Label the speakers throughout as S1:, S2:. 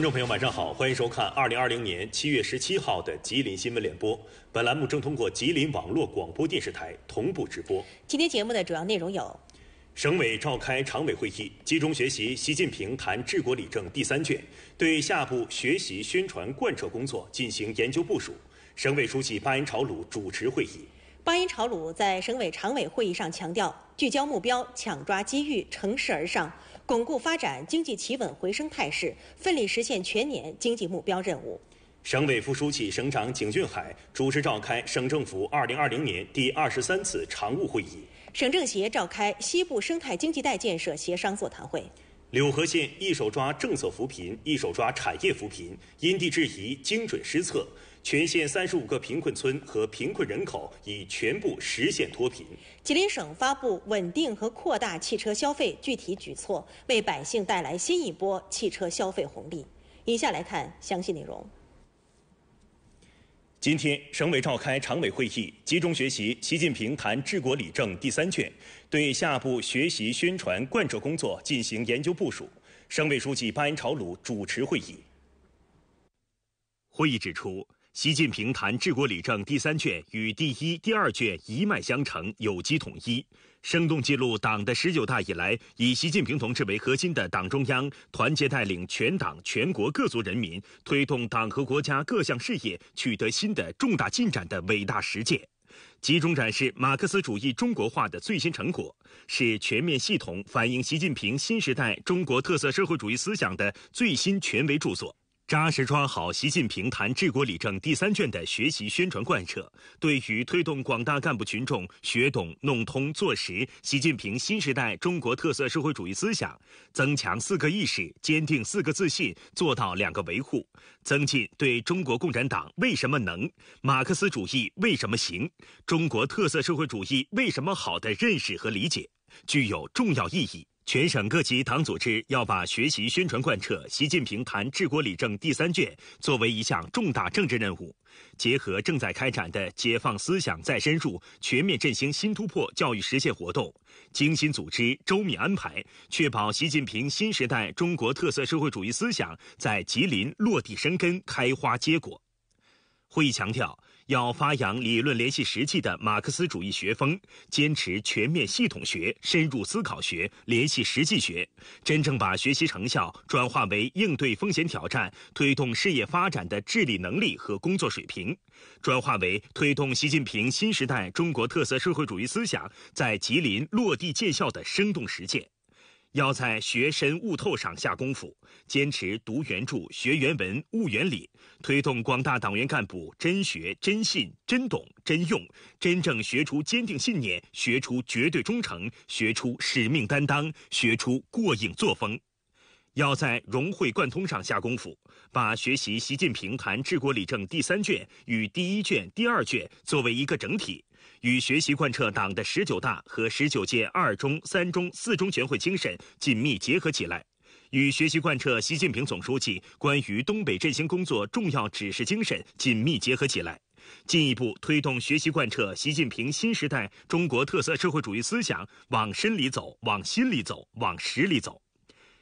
S1: 观众朋友，晚上好，欢迎收看二零二零年七月十七号的吉林新闻联播。本栏目正通过吉林网络广播电视台同步直播。
S2: 今天节目的主要内容有：
S1: 省委召开常委会议，集中学习习近平谈治国理政第三卷，对下步学习宣传贯彻工作进行研究部署。省委书记巴音朝鲁主持会议。
S2: 巴音朝鲁在省委常委会议上强调，聚焦目标，抢抓机遇，乘势而上。巩固发展经济企稳回升态势，奋力实现全年经济目标任务。
S1: 省委副书记、省长景俊海主持召开省政府2020年第二十三次常务会议。
S2: 省政协召开西部生态经济带建设协商座谈会。
S1: 柳河县一手抓政策扶贫，一手抓产业扶贫，因地制宜，精准施策。全县三十五个贫困村和贫困人口已全部实现脱贫。
S2: 吉林省发布稳定和扩大汽车消费具体举措，为百姓带来新一波汽车消费红利。以下来看详细内容。
S1: 今天，省委召开常委会议，集中学习习近平谈治国理政第三卷，对下步学习宣传贯彻工作进行研究部署。省委书记巴音朝鲁主持会议。会议指出。习近平谈治国理政第三卷与第一、第二卷一脉相承、有机统一，生动记录党的十九大以来以习近平同志为核心的党中央团结带领全党全国各族人民推动党和国家各项事业取得新的重大进展的伟大实践，集中展示马克思主义中国化的最新成果，是全面系统反映习近平新时代中国特色社会主义思想的最新权威著作。扎实抓好习近平谈治国理政第三卷的学习宣传贯彻，对于推动广大干部群众学懂弄通做实习近平新时代中国特色社会主义思想，增强四个意识，坚定四个自信，做到两个维护，增进对中国共产党为什么能、马克思主义为什么行、中国特色社会主义为什么好的认识和理解。具有重要意义。全省各级党组织要把学习宣传贯彻习近平谈治国理政第三卷作为一项重大政治任务，结合正在开展的解放思想再深入、全面振兴新突破教育实践活动，精心组织、周密安排，确保习近平新时代中国特色社会主义思想在吉林落地生根、开花结果。会议强调。要发扬理论联系实际的马克思主义学风，坚持全面系统学、深入思考学、联系实际学，真正把学习成效转化为应对风险挑战、推动事业发展的治理能力和工作水平，转化为推动习近平新时代中国特色社会主义思想在吉林落地见效的生动实践。要在学深悟透上下功夫，坚持读原著、学原文、悟原理，推动广大党员干部真学、真信、真懂、真用，真正学出坚定信念，学出绝对忠诚，学出使命担当，学出过硬作风。要在融会贯通上下功夫，把学习习近平谈治国理政第三卷与第一卷、第二卷作为一个整体。与学习贯彻党的十九大和十九届二中、三中、四中全会精神紧密结合起来，与学习贯彻习近平总书记关于东北振兴工作重要指示精神紧密结合起来，进一步推动学习贯彻习近平新时代中国特色社会主义思想往深里走、往心里走、往实里走。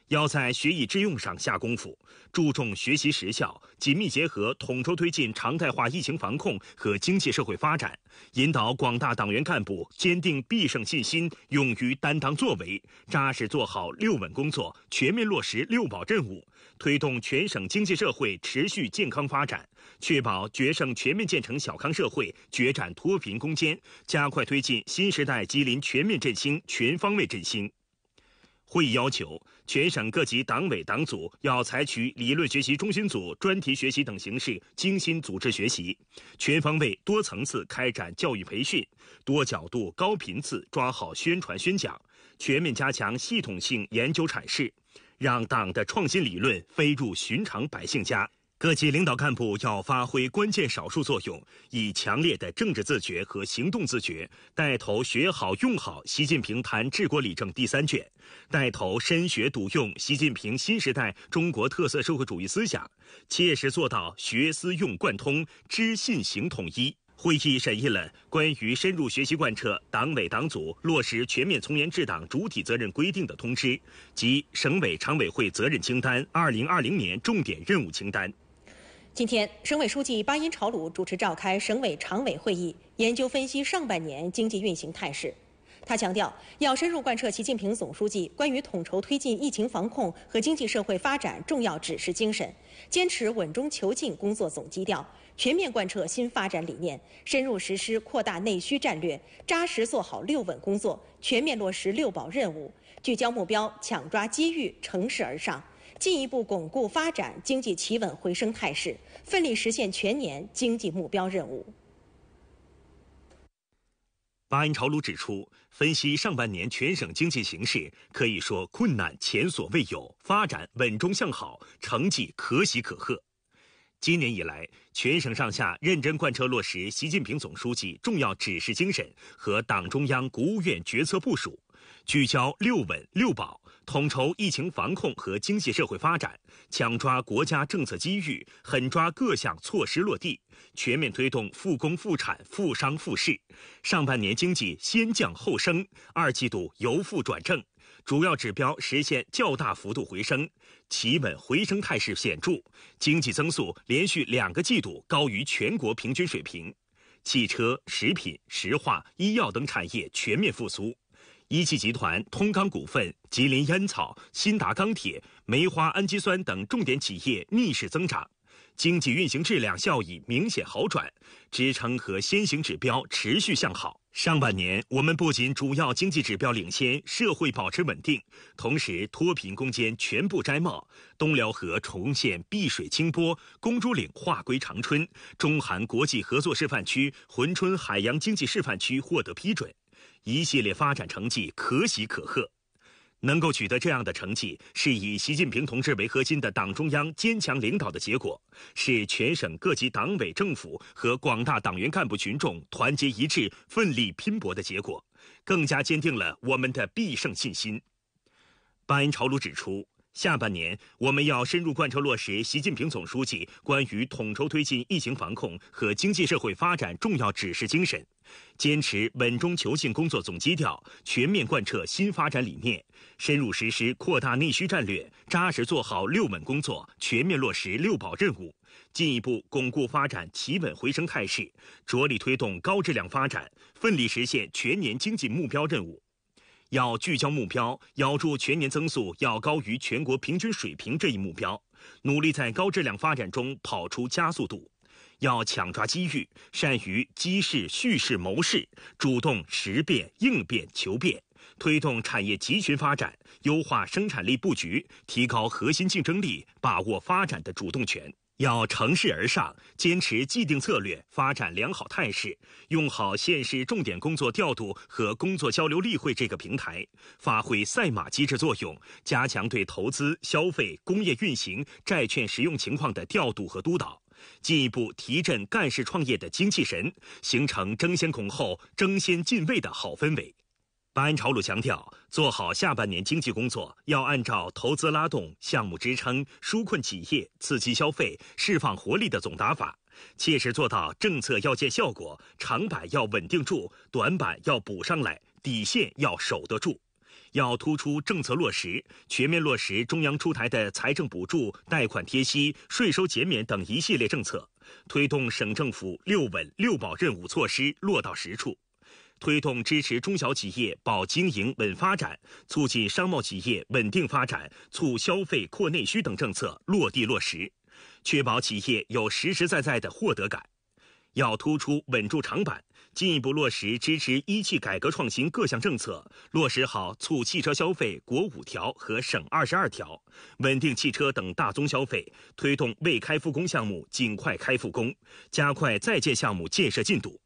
S1: 要在学以致用上下功夫，注重学习实效，紧密结合，统筹推进常态化疫情防控和经济社会发展，引导广大党员干部坚定必胜信心，勇于担当作为，扎实做好六稳工作，全面落实六保任务，推动全省经济社会持续健康发展，确保决胜全面建成小康社会、决战脱贫攻坚，加快推进新时代吉林全面振兴、全方位振兴。会议要求，全省各级党委党组要采取理论学习中心组专题学习等形式，精心组织学习，全方位、多层次开展教育培训，多角度、高频次抓好宣传宣讲，全面加强系统性研究阐释，让党的创新理论飞入寻常百姓家。各级领导干部要发挥关键少数作用，以强烈的政治自觉和行动自觉，带头学好用好《习近平谈治国理政》第三卷，带头深学笃用习近平新时代中国特色社会主义思想，切实做到学思用贯通、知信行统一。会议审议了关于深入学习贯彻党委党组落实全面从严治党主体责任规定的通知及省委常委会责任清单、二零二零年重点任务清单。
S2: 今天，省委书记巴音朝鲁主持召开省委常委会议，研究分析上半年经济运行态势。他强调，要深入贯彻习近平总书记关于统筹推进疫情防控和经济社会发展重要指示精神，坚持稳中求进工作总基调，全面贯彻新发展理念，深入实施扩大内需战略，扎实做好六稳工作，全面落实六保任务，聚焦目标，抢抓机遇，乘势而上。进一步巩固发展经济企稳回升态势，奋力实现全年经济目标任务。
S1: 巴音朝鲁指出，分析上半年全省经济形势，可以说困难前所未有，发展稳中向好，成绩可喜可贺。今年以来，全省上下认真贯彻落实习近平总书记重要指示精神和党中央、国务院决策部署，聚焦“六稳”“六保”。统筹疫情防控和经济社会发展，抢抓国家政策机遇，狠抓各项措施落地，全面推动复工复产复商复市。上半年经济先降后升，二季度由负转正，主要指标实现较大幅度回升，企稳回升态势显著，经济增速连续两个季度高于全国平均水平。汽车、食品、石化、医药等产业全面复苏。一汽集团、通钢股份、吉林烟草、鑫达钢铁、梅花氨基酸等重点企业逆势增长，经济运行质量效益明显好转，支撑和先行指标持续向好。上半年，我们不仅主要经济指标领先，社会保持稳定，同时脱贫攻坚全部摘帽，东辽河重现碧水清波，公主岭划归长春，中韩国际合作示范区、珲春海洋经济示范区获得批准。一系列发展成绩可喜可贺，能够取得这样的成绩，是以习近平同志为核心的党中央坚强领导的结果，是全省各级党委政府和广大党员干部群众团结一致、奋力拼搏的结果，更加坚定了我们的必胜信心。巴音朝鲁指出，下半年我们要深入贯彻落实习近平总书记关于统筹推进疫情防控和经济社会发展重要指示精神。坚持稳中求进工作总基调，全面贯彻新发展理念，深入实施扩大内需战略，扎实做好六稳工作，全面落实六保任务，进一步巩固发展企稳回升态势，着力推动高质量发展，奋力实现全年经济目标任务。要聚焦目标，咬住全年增速要高于全国平均水平这一目标，努力在高质量发展中跑出加速度。要抢抓机遇，善于机势蓄势谋势，主动识变应变求变，推动产业集群发展，优化生产力布局，提高核心竞争力，把握发展的主动权。要乘势而上，坚持既定策略，发展良好态势。用好县市重点工作调度和工作交流例会这个平台，发挥赛马机制作用，加强对投资、消费、工业运行、债券使用情况的调度和督导。进一步提振干事创业的精气神，形成争先恐后、争先进位的好氛围。班恩朝鲁强调，做好下半年经济工作，要按照投资拉动、项目支撑、纾困企业、刺激消费、释放活力的总打法，切实做到政策要见效果，长板要稳定住，短板要补上来，底线要守得住。要突出政策落实，全面落实中央出台的财政补助、贷款贴息、税收减免等一系列政策，推动省政府“六稳六保”任务措施落到实处，推动支持中小企业保经营稳发展、促进商贸企业稳定发展、促消费扩内需等政策落地落实，确保企业有实实在在的获得感。要突出稳住长板，进一步落实支持一汽改革创新各项政策，落实好促汽车消费国五条和省二十二条，稳定汽车等大宗消费，推动未开复工项目尽快开复工，加快在建项目建设进度。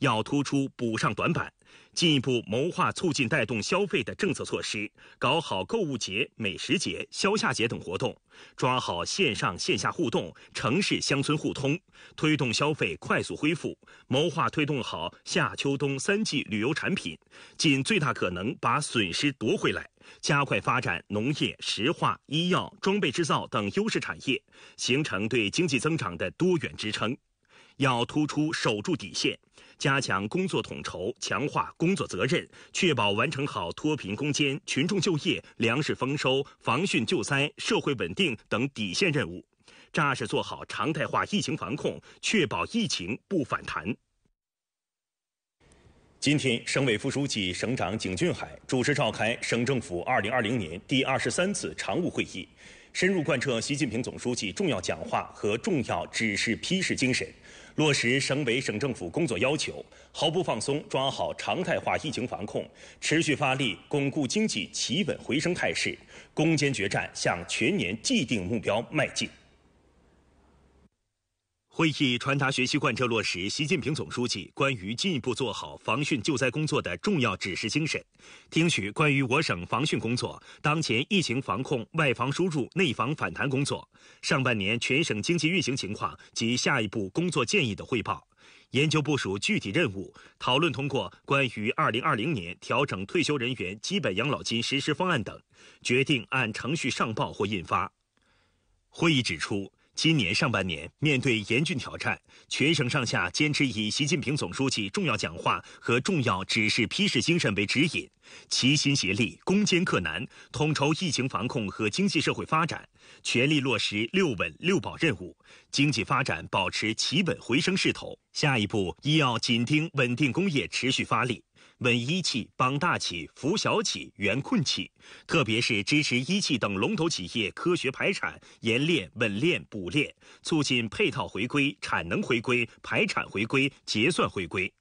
S1: 要突出补上短板。进一步谋划促进带动消费的政策措施，搞好购物节、美食节、消夏节等活动，抓好线上线下互动、城市乡村互通，推动消费快速恢复。谋划推动好夏秋冬三季旅游产品，尽最大可能把损失夺回来。加快发展农业、石化、医药、装备制造等优势产业，形成对经济增长的多元支撑。要突出守住底线。加强工作统筹，强化工作责任，确保完成好脱贫攻坚、群众就业、粮食丰收、防汛救灾、社会稳定等底线任务，扎实做好常态化疫情防控，确保疫情不反弹。今天，省委副书记、省长景俊海主持召开省政府二零二零年第二十三次常务会议，深入贯彻习近平总书记重要讲话和重要指示批示精神。落实省委省政府工作要求，毫不放松抓好常态化疫情防控，持续发力巩固经济企稳回升态势，攻坚决战向全年既定目标迈进。会议传达学习贯彻落实习近平总书记关于进一步做好防汛救灾工作的重要指示精神，听取关于我省防汛工作、当前疫情防控、外防输入、内防反弹工作、上半年全省经济运行情况及下一步工作建议的汇报，研究部署具体任务，讨论通过关于二零二零年调整退休人员基本养老金实施方案等，决定按程序上报或印发。会议指出。今年上半年，面对严峻挑战，全省上下坚持以习近平总书记重要讲话和重要指示批示精神为指引，齐心协力攻坚克难，统筹疫情防控和经济社会发展，全力落实“六稳六保”任务，经济发展保持企稳回升势头。下一步，一要紧盯稳定工业，持续发力。稳一汽、帮大企、扶小企、援困企，特别是支持一汽等龙头企业科学排产、严练、稳练、补练，促进配套回归、产能回归、排产回归、结算回归。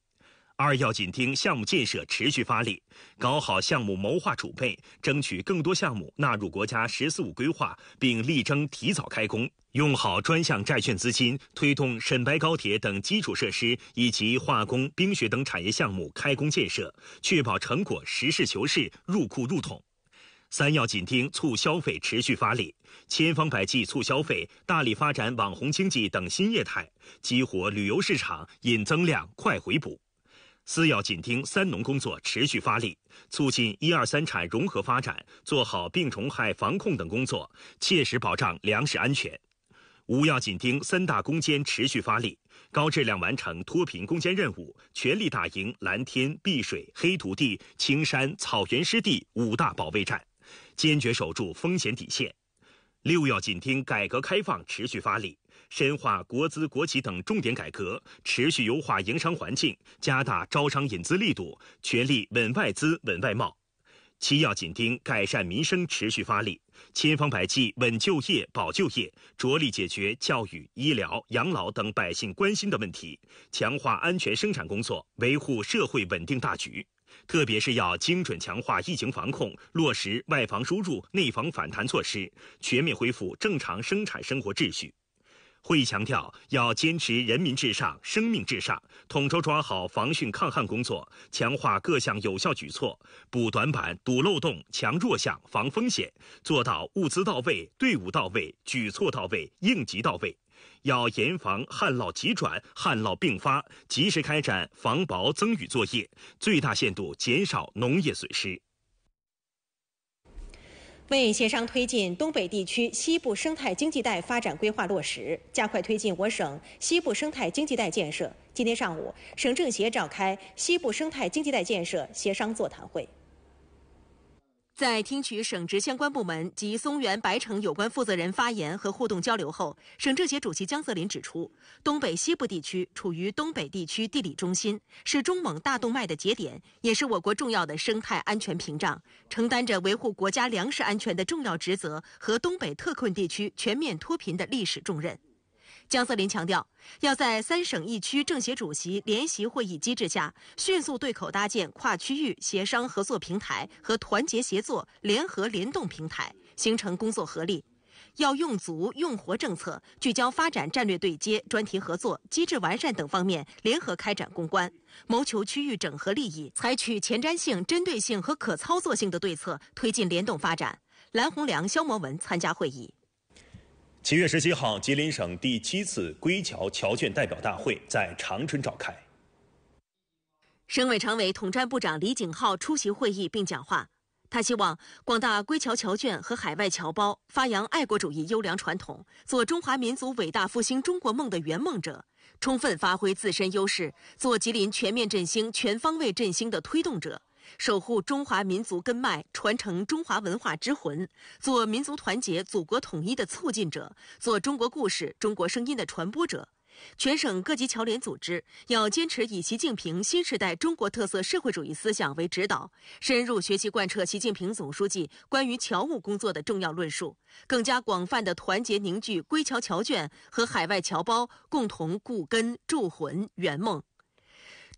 S1: 二要紧盯项目建设持续发力，搞好项目谋划储备，争取更多项目纳入国家“十四五”规划，并力争提早开工，用好专项债券资金，推动沈白高铁等基础设施以及化工、冰雪等产业项目开工建设，确保成果实事求是入库入统。三要紧盯促消费持续发力，千方百计促消费，大力发展网红经济等新业态，激活旅游市场，引增量、快回补。四要紧盯“三农”工作持续发力，促进一二三产融合发展，做好病虫害防控等工作，切实保障粮食安全。五要紧盯三大攻坚持续发力，高质量完成脱贫攻坚任务，全力打赢蓝天、碧水、黑土地、青山、草原、湿地五大保卫战，坚决守住风险底线。六要紧盯改革开放持续发力。深化国资国企等重点改革，持续优化营商环境，加大招商引资力度，全力稳外资、稳外贸。七要紧盯改善民生，持续发力，千方百计稳就业、保就业，着力解决教育、医疗、养老等百姓关心的问题，强化安全生产工作，维护社会稳定大局。特别是要精准强化疫情防控，落实外防输入、内防反弹措施，全面恢复正常生产生活秩序。会议强调，要坚持人民至上、生命至上，统筹抓好防汛抗旱工作，强化各项有效举措，补短板、堵漏洞、强弱项、防风险，做到物资到位、队伍到位、举措到位、应急到位。要严防旱涝急转、旱涝并发，及时开展防雹增雨作业，最大限度减少农业损失。
S2: 为协商推进东北地区西部生态经济带发展规划落实，加快推进我省西部生态经济带建设，今天上午，省政协召开西部生态经济带建设协商座谈会。在听取省直相关部门及松原、白城有关负责人发言和互动交流后，省政协主席江泽林指出，东北西部地区处于东北地区地理中心，是中蒙大动脉的节点，也是我国重要的生态安全屏障，承担着维护国家粮食安全的重要职责和东北特困地区全面脱贫的历史重任。江泽林强调，要在三省一区政协主席联席会议机制下，迅速对口搭建跨区域协商合作平台和团结协作联合联动平台，形成工作合力。要用足用活政策，聚焦发展战略对接、专题合作、机制完善等方面，联合开展攻关，谋求区域整合利益，采取前瞻性、针对性和可操作性的对策，推进联动发展。蓝洪良、肖博文参加会议。
S1: 七月十七号，吉林省第七次归侨侨眷代表大会在长春召开。
S2: 省委常委、统战部长李景浩出席会议并讲话。他希望广大归侨侨眷和海外侨胞发扬爱国主义优良传统，做中华民族伟大复兴中国梦的圆梦者，充分发挥自身优势，做吉林全面振兴、全方位振兴的推动者。守护中华民族根脉，传承中华文化之魂，做民族团结、祖国统一的促进者，做中国故事、中国声音的传播者。全省各级侨联组织要坚持以习近平新时代中国特色社会主义思想为指导，深入学习贯彻习近平总书记关于侨务工作的重要论述，更加广泛地团结凝聚归侨侨眷和海外侨胞，共同固根、铸魂、圆梦。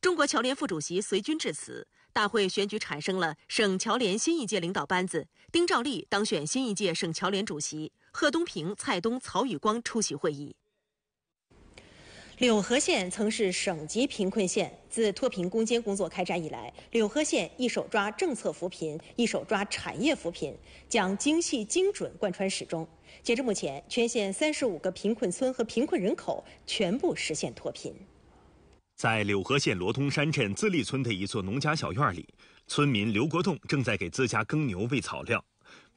S2: 中国侨联副主席随军致辞。大会选举产生了省侨联新一届领导班子，丁兆利当选新一届省侨联主席。贺东平、蔡东、曹宇光出席会议。柳河县曾是省级贫困县，自脱贫攻坚工作开展以来，柳河县一手抓政策扶贫，一手抓产业扶贫，将精细精准贯穿始终。截至目前，全县三十五个贫困村和贫困人口全部实现脱贫。
S1: 在柳河县罗通山镇自立村的一座农家小院里，村民刘国栋正在给自家耕牛喂草料。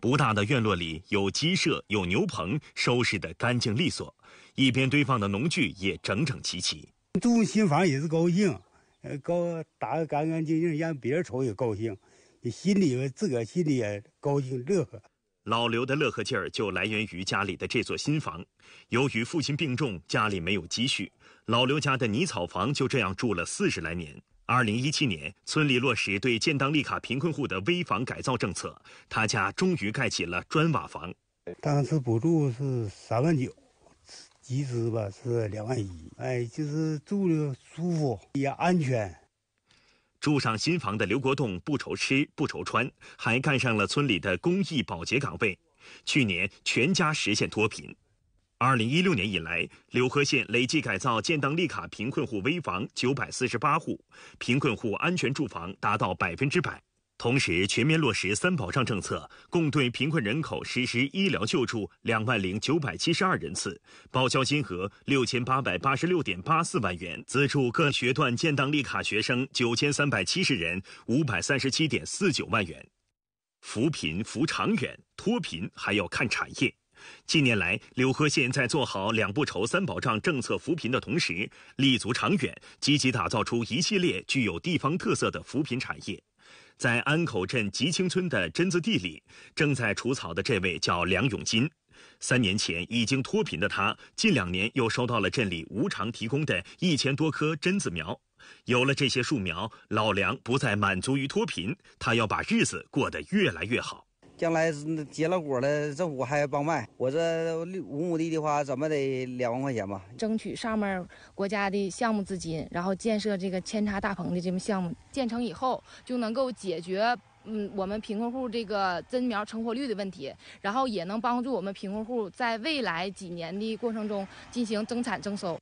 S1: 不大的院落里有鸡舍、有牛棚，收拾得干净利索。一边堆放的农具也整整齐齐。住新房也是高兴，高打得干干净净，让别人瞅也高兴，心里自个心里也高兴乐呵。老刘的乐呵劲儿就来源于家里的这座新房。由于父亲病重，家里没有积蓄，老刘家的泥草房就这样住了四十来年。二零一七年，村里落实对建档立卡贫困户的危房改造政策，他家终于盖起了砖瓦房。当时补助是三万九，集资吧是两万一。哎，就是住的舒服，也安全。住上新房的刘国栋不愁吃不愁穿，还干上了村里的公益保洁岗位。去年全家实现脱贫。二零一六年以来，柳河县累计改造建档立卡贫困户危房九百四十八户，贫困户安全住房达到百分之百。同时，全面落实三保障政策，共对贫困人口实施医疗救助两万零九百七十二人次，报销金额六千八百八十六点八四万元，资助各学段建档立卡学生九千三百七十人，五百三十七点四九万元。扶贫扶长远，脱贫还要看产业。近年来，柳河县在做好两不愁三保障政策扶贫的同时，立足长远，积极打造出一系列具有地方特色的扶贫产业。在安口镇吉青村的榛子地里，正在除草的这位叫梁永金。三年前已经脱贫的他，近两年又收到了镇里无偿提供的一千多棵榛子苗。有了这些树苗，老梁不再满足于脱贫，他要把日子过得越来越好。
S2: 将来结了果了，政府还帮卖。我这六五亩地的话，怎么得两万块钱吧？争取上面国家的项目资金，然后建设这个扦插大棚的这么项目，建成以后就能够解决嗯我们贫困户这个真苗成活率的问题，然后也能帮助我们贫困户在未来几年的过程中进行增产增收。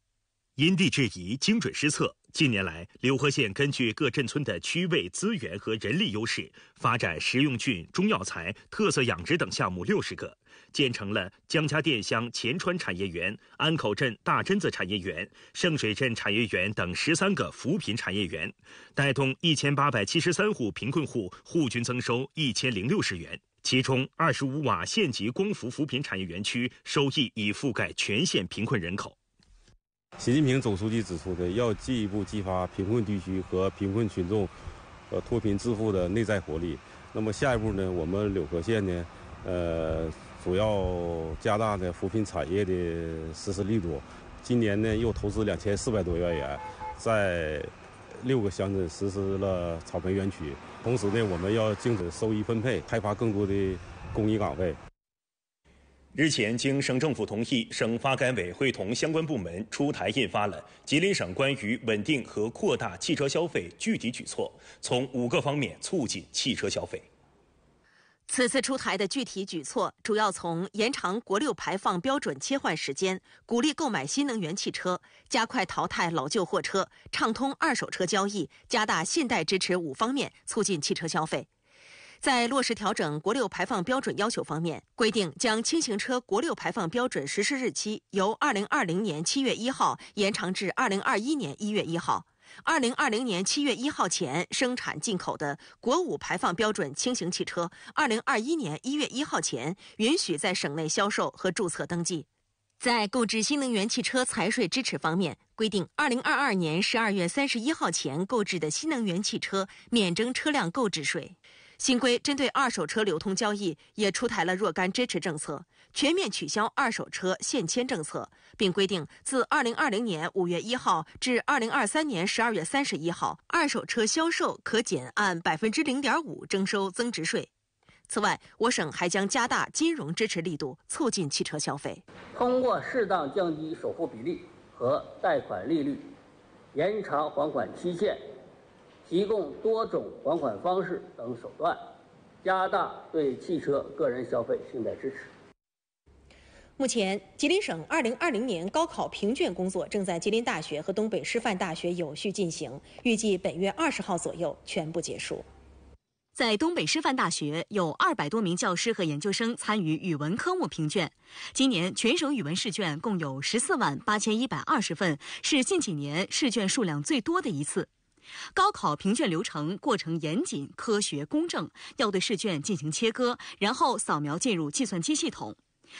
S1: 因地制宜，精准施策。近年来，柳河县根据各镇村的区位资源和人力优势，发展食用菌、中药材、特色养殖等项目六十个，建成了江家店乡前川产业园、安口镇大榛子产业园、圣水镇产业园等十三个扶贫产业园，带动一千八百七十三户贫困户户均增收一千零六十元，其中二十五瓦县级光伏扶贫产业园区收益已覆盖全县贫困人口。习近平总书记指出的，要进一步激发贫困地区和贫困群众呃脱贫致富的内在活力。那么下一步呢，我们柳河县呢，呃，
S3: 主要加大呢扶贫产业的实施力度。今年呢，又投资两千四百多万元，在六个乡镇实施了草
S1: 莓园区。同时呢，我们要精准收益分配，开发更多的公益岗位。日前，经省政府同意，省发改委会同相关部门出台印发了《吉林省关于稳定和扩大汽车消费具体举措》，从五个方面促进汽车消费。
S2: 此次出台的具体举措，主要从延长国六排放标准切换时间、鼓励购买新能源汽车、加快淘汰老旧货车、畅通二手车交易、加大信贷支持五方面促进汽车消费。在落实调整国六排放标准要求方面，规定将轻型车国六排放标准实施日期由二零二零年七月一号延长至二零二一年一月一号。二零二零年七月一号前生产进口的国五排放标准轻型汽车，二零二一年一月一号前允许在省内销售和注册登记。在购置新能源汽车财税支持方面，规定二零二二年十二月三十一号前购置的新能源汽车免征车辆购置税。新规针对二手车流通交易也出台了若干支持政策，全面取消二手车限迁政策，并规定自二零二零年五月一号至二零二三年十二月三十一号，二手车销售可减按百分之零点五征收增值税。此外，我省还将加大金融支持力度，促进汽车消费。
S3: 通过适当降低首付比例和贷款利率，延长还款期限。提供多种还款方式等手段，加大对汽车个人消费信贷支
S2: 持。目前，吉林省2020年高考评卷工作正在吉林大学和东北师范大学有序进行，预计本月20号左右全部结束。在东北师范大学，有200多名教师和研究生参与
S3: 语文科目评卷。今年全省语文试卷共有14万8120份，是近几年试卷数量最多的一次。高考评卷流程过程严谨、科学、公正。要对试卷进行切割，然后扫描进入计算机系统。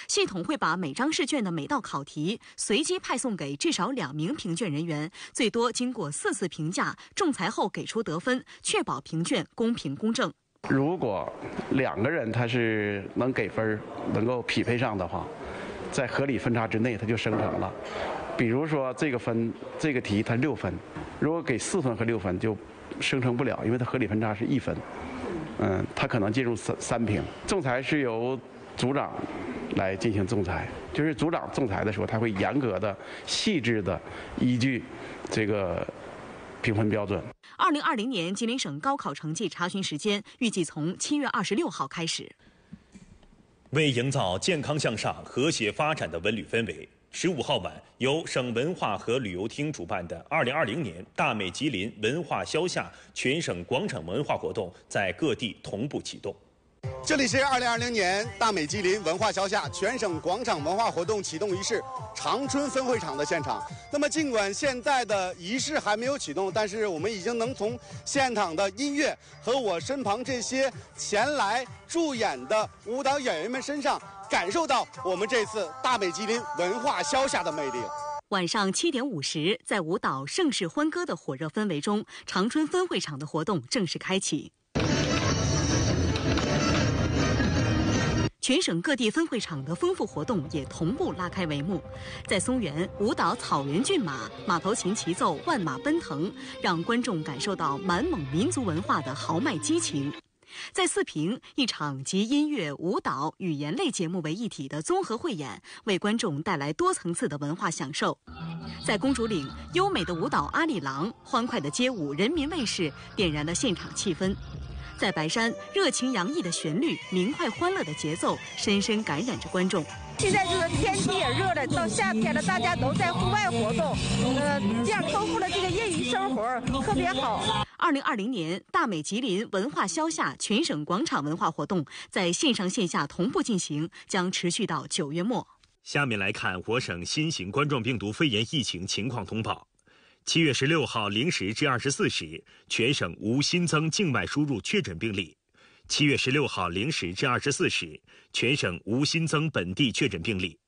S3: 系统会把每张试卷的每道考题随机派送给至少两名评卷人员，最多经过四次评价、仲裁后给出得分，确保评卷公平公正。如果两个人他是能给分能够匹配上的话，在合理分差之内，他就生成了。比如说这个分这个题它六分，如果给四分和六分就生成不了，因为它合理分差是一分。嗯，它可能进入三三评，仲裁是由组长来进行仲裁，就是组长仲裁的时候，他会严格的、细致的依据这个评分标准。二零二零年吉林省高考成绩查询时间预计从七月二十六号开始。为营
S1: 造健康向上、和谐发展的文旅氛围。十五号晚，由省文化和旅游厅主办的2020年大美吉林文化消夏全省广场文化活动在各地同步启动。这里是2020年大美吉林文化消夏全省广场文化活动启动仪式长春分会场的现场。那么，
S3: 尽管现在的仪式还没有启动，但是我们已经能从现场的音乐和我身旁这些前来助演的舞蹈演员们身上。
S1: 感受到我们这次大美吉林文化消夏的魅力。
S3: 晚上七点五十，在舞蹈盛世欢歌的火热氛围中，长春分会场的活动正式开启。全省各地分会场的丰富活动也同步拉开帷幕。在松原，舞蹈草原骏马、马头琴齐奏，万马奔腾，让观众感受到满蒙民族文化的豪迈激情。在四平，一场集音乐、舞蹈、语言类节目为一体的综合汇演，为观众带来多层次的文化享受。在公主岭，优美的舞蹈《阿里郎》，欢快的街舞《人民卫士》，点燃了现场气氛。在白山，热情洋溢的旋律，明快欢乐的节奏，深深感染着观众。现在就是天气也热了，到夏天了，大家都在户外活动，呃，这样丰富了这个业余生活，特别好。二零二零年大美吉林文化消夏全省广场文化活动在线上线下同步进行，将持续到九月末。
S1: 下面来看我省新型冠状病毒肺炎疫情情况通报：七月十六号零时至二十四时，全省无新增境外输入确诊病例。七月十六号零时至二十四时，全省无新增本地确诊病例。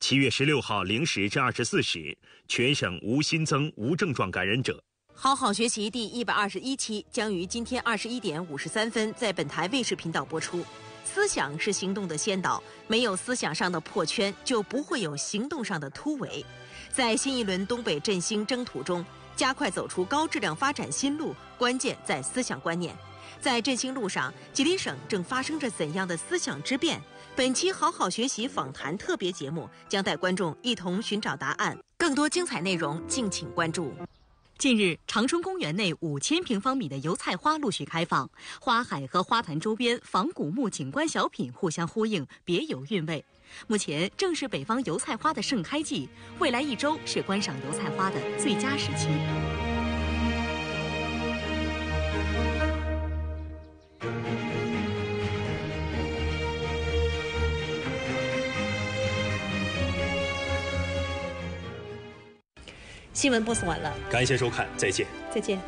S1: 七月十六号零时至二十四时，全省无新增无症状感染者。
S2: 好好学习第一百二十一期将于今天二十一点五十三分在本台卫视频道播出。思想是行动的先导，没有思想上的破圈，就不会有行动上的突围。在新一轮东北振兴征途中，加快走出高质量发展新路，关键在思想观念。在振兴路上，吉林省正发生着怎样的思想之变？本期《好好学习》访谈特别节目将带观众一同寻找答案。更多精彩内容，敬请关注。近日，长春公园内五千平方米的油菜花陆续
S3: 开放，花海和花坛周边仿古木景观小品互相呼应，别有韵味。目前正是北方油菜花的盛开季，未来一周是观赏油菜花的最佳时期。
S2: 新闻播送完了，
S1: 感谢收看，再见，
S2: 再见。